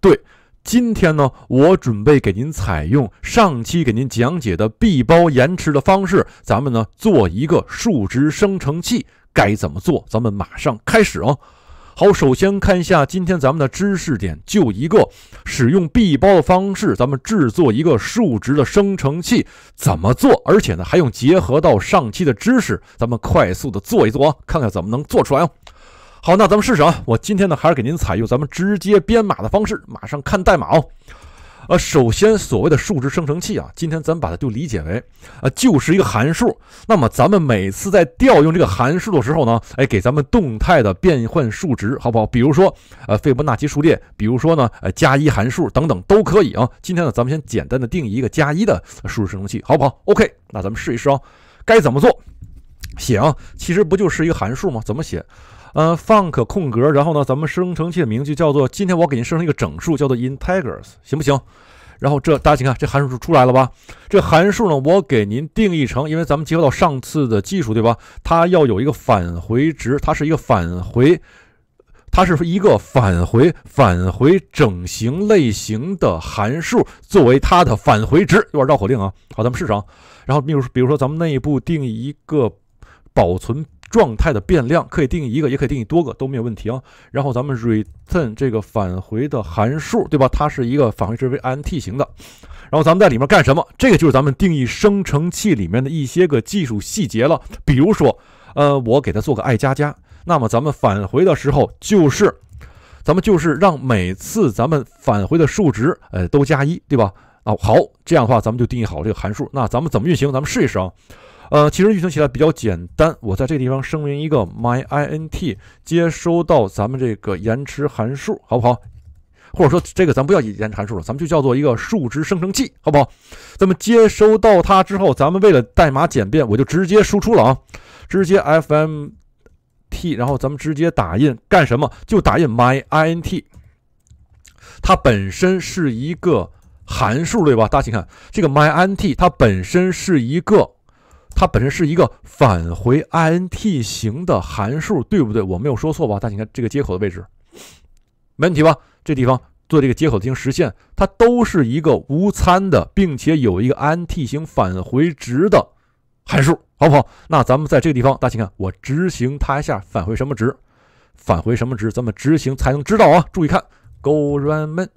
对，今天呢，我准备给您采用上期给您讲解的闭包延迟的方式，咱们呢做一个数值生成器，该怎么做？咱们马上开始啊！好，首先看一下今天咱们的知识点，就一个使用闭包的方式，咱们制作一个数值的生成器，怎么做？而且呢，还用结合到上期的知识，咱们快速的做一做，啊，看看怎么能做出来哦。好，那咱们试试啊。我今天呢，还是给您采用咱们直接编码的方式，马上看代码哦。呃，首先所谓的数值生成器啊，今天咱把它就理解为，呃，就是一个函数。那么咱们每次在调用这个函数的时候呢，哎，给咱们动态的变换数值，好不好？比如说，呃，斐波那契数列，比如说呢，呃，加一函数等等都可以啊。今天呢，咱们先简单的定义一个加一的数值生成器，好不好？OK，那咱们试一试啊。该怎么做？写啊，其实不就是一个函数吗？怎么写？嗯，func 空格，然后呢，咱们生成器的名字叫做，今天我给您生成一个整数，叫做 integers，行不行？然后这大家请看，这函数出出来了吧？这函数呢，我给您定义成，因为咱们结合到上次的技术，对吧？它要有一个返回值，它是一个返回，它是一个返回返回整形类型的函数作为它的返回值，有点绕口令啊。好，咱们试啊。然后比如比如说咱们内部定一个保存。状态的变量可以定义一个，也可以定义多个都没有问题啊。然后咱们 return 这个返回的函数，对吧？它是一个返回值为 int 型的。然后咱们在里面干什么？这个就是咱们定义生成器里面的一些个技术细节了。比如说，呃，我给它做个爱加加，那么咱们返回的时候就是，咱们就是让每次咱们返回的数值，呃，都加一，对吧？哦，好，这样的话咱们就定义好这个函数。那咱们怎么运行？咱们试一试啊。呃，其实运行起来比较简单。我在这个地方声明一个 my int 接收到咱们这个延迟函数，好不好？或者说，这个咱不叫延迟函数了，咱们就叫做一个数值生成器，好不好？咱们接收到它之后，咱们为了代码简便，我就直接输出了啊，直接 fm t，然后咱们直接打印干什么？就打印 my int，它本身是一个函数，对吧？大家请看这个 my int，它本身是一个。它本身是一个返回 int 型的函数，对不对？我没有说错吧？大家看这个接口的位置，没问题吧？这地方做这个接口进行实现，它都是一个无参的，并且有一个 int 型返回值的函数，好不好？那咱们在这个地方，大家请看，我执行它一下，返回什么值？返回什么值？咱们执行才能知道啊！注意看，go run main。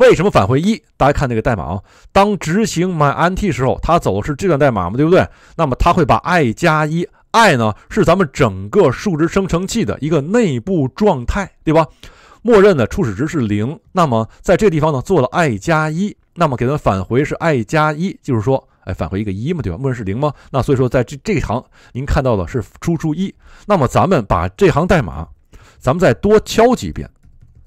为什么返回一？大家看这个代码啊，当执行 mynt i 时候，它走的是这段代码嘛，对不对？那么它会把 i 加一，i 呢是咱们整个数值生成器的一个内部状态，对吧？默认的初始值是零。那么在这地方呢做了 i 加一，那么给它返回是 i 加一，就是说，哎，返回一个一嘛，对吧？默认是零吗？那所以说在这这一行您看到的是输出一。那么咱们把这行代码，咱们再多敲几遍，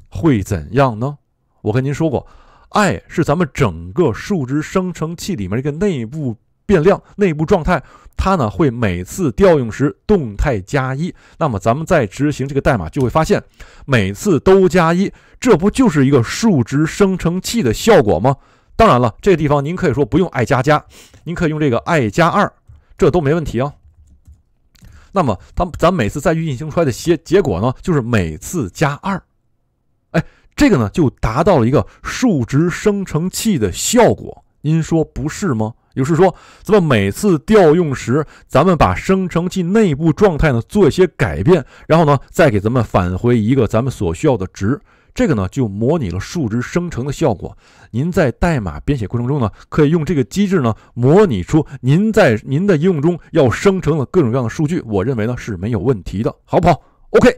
会怎样呢？我跟您说过，i 是咱们整个数值生成器里面一个内部变量、内部状态，它呢会每次调用时动态加一。那么咱们在执行这个代码就会发现，每次都加一，这不就是一个数值生成器的效果吗？当然了，这地方您可以说不用 i 加加，您可以用这个 i 加二，这都没问题啊。那么咱咱每次再去运行出来的结结果呢，就是每次加二。这个呢，就达到了一个数值生成器的效果，您说不是吗？也就是说，咱们每次调用时，咱们把生成器内部状态呢做一些改变，然后呢，再给咱们返回一个咱们所需要的值。这个呢，就模拟了数值生成的效果。您在代码编写过程中呢，可以用这个机制呢，模拟出您在您的应用中要生成的各种各样的数据。我认为呢是没有问题的，好不好？OK。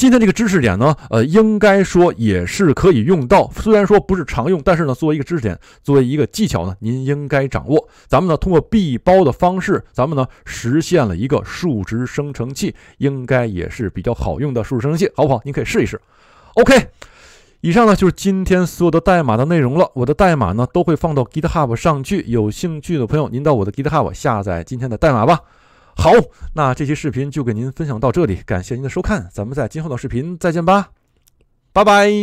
今天这个知识点呢，呃，应该说也是可以用到，虽然说不是常用，但是呢，作为一个知识点，作为一个技巧呢，您应该掌握。咱们呢，通过闭包的方式，咱们呢实现了一个数值生成器，应该也是比较好用的数值生成器，好不好？您可以试一试。OK，以上呢就是今天所有的代码的内容了。我的代码呢都会放到 GitHub 上去，有兴趣的朋友，您到我的 GitHub 下载今天的代码吧。好，那这期视频就给您分享到这里，感谢您的收看，咱们在今后的视频再见吧，拜拜。